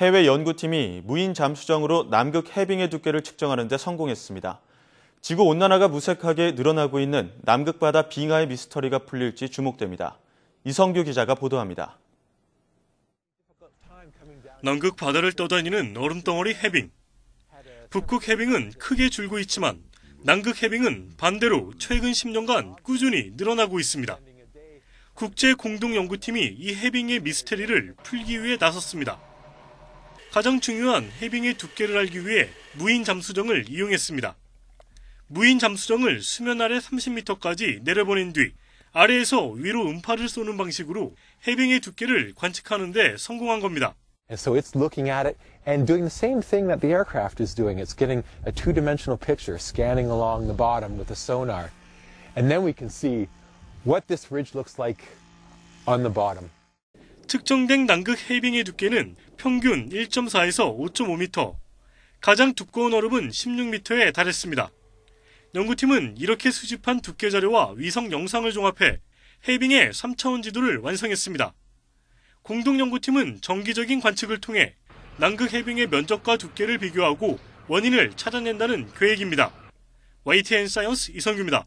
해외 연구팀이 무인 잠수정으로 남극 해빙의 두께를 측정하는 데 성공했습니다. 지구 온난화가 무색하게 늘어나고 있는 남극 바다 빙하의 미스터리가 풀릴지 주목됩니다. 이성규 기자가 보도합니다. 남극 바다를 떠다니는 얼음 덩어리 해빙. 북극 해빙은 크게 줄고 있지만 남극 해빙은 반대로 최근 10년간 꾸준히 늘어나고 있습니다. 국제 공동 연구팀이 이 해빙의 미스터리를 풀기 위해 나섰습니다. 가장 중요한 해빙의 두께를 알기 위해 무인 잠수정을 이용했습니다. 무인 잠수정을 수면 아래 30m까지 내려보낸 뒤 아래에서 위로 음파를 쏘는 방식으로 해빙의 두께를 관측하는 데 성공한 겁니다. And so it's looking at it and doing the same thing that the aircraft is doing. It's getting a two-dimensional picture, scanning along the bottom with a sonar. And then we can see what this ridge looks like on the bottom. 특정된 남극 해빙의 두께는 평균 1.4에서 5.5m, 가장 두꺼운 얼음은 16m에 달했습니다. 연구팀은 이렇게 수집한 두께 자료와 위성 영상을 종합해 해빙의 3차원 지도를 완성했습니다. 공동연구팀은 정기적인 관측을 통해 남극 해빙의 면적과 두께를 비교하고 원인을 찾아낸다는 계획입니다. YTN 사이언스 이성규입니다.